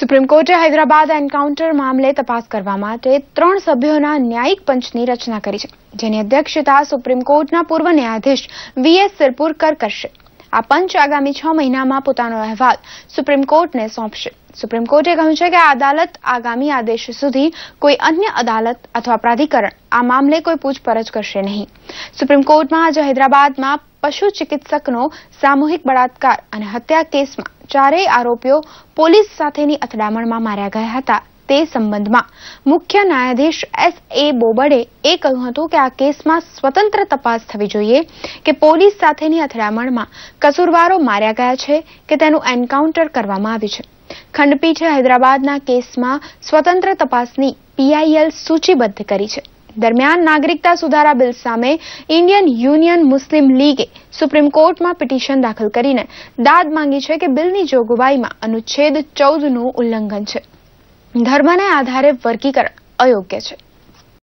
supreme કોર્ટે Hyderabad encounter મામલે તપાસ કરવા માટે ત્રણ સભ્યોના ન્યાયિક પંચની રચના કરી છે જેની અધ્યક્ષતા સુપ્રીમ કોર્ટના પૂર્વ ન્યાયાધીશ વીએસ સિરપુરકર કરશે આ પંચ આગામી છ મહિનામાં પોતાનો અહેવાલ સુપ્રીમ કોર્ટને સોંપશે સુપ્રીમ કોર્ટે કહ્યું છે કે આ અદાલત આગામી આદેશ સુધી કોઈ અન્ય અદાલત અથવા પ્રાધિકરણ આ મામલે કોઈ પૂછપરછ કરશે નહીં સુપ્રીમ કોર્ટમાં આજે હૈદરાબાદમાં પશુ ચિકિત્સકનો સામૂહિક બળાત્કાર અને હત્યા કેસમાં ચારેય આરોપીઓ પોલીસ સાથેની અથડામણમાં માર્યા ગયા હતા તે સંબંધમાં મુખ્ય ન્યાયાધીશ એસ એ બોબડે એ કહ્યું હતું કે આ કેસમાં સ્વતંત્ર તપાસ થવી જોઈએ કે પોલીસ સાથેની અથડામણમાં કસૂરવારો માર્યા ગયા છે કે તેનું એન્કાઉન્ટર કરવામાં આવ્યું છે ખંડપીઠે હૈદરાબાદના કેસમાં સ્વતંત્ર તપાસની પીઆઈએલ સૂચિબદ્ધ કરી છે દરમિયાન નાગરિકતા સુધારા બિલ સામે ઇન્ડિયન યુનિયન મુસ્લિમ લીગે સુપ્રીમ કોર્ટમાં પિટિશન દાખલ કરીને દાદ માંગી છે કે બિલની જોગવાઈમાં અનુચ્છેદ ચૌદનું ઉલ્લંઘન છે ધર્મને આધારે વર્ગીકરણ અયોગ્ય છે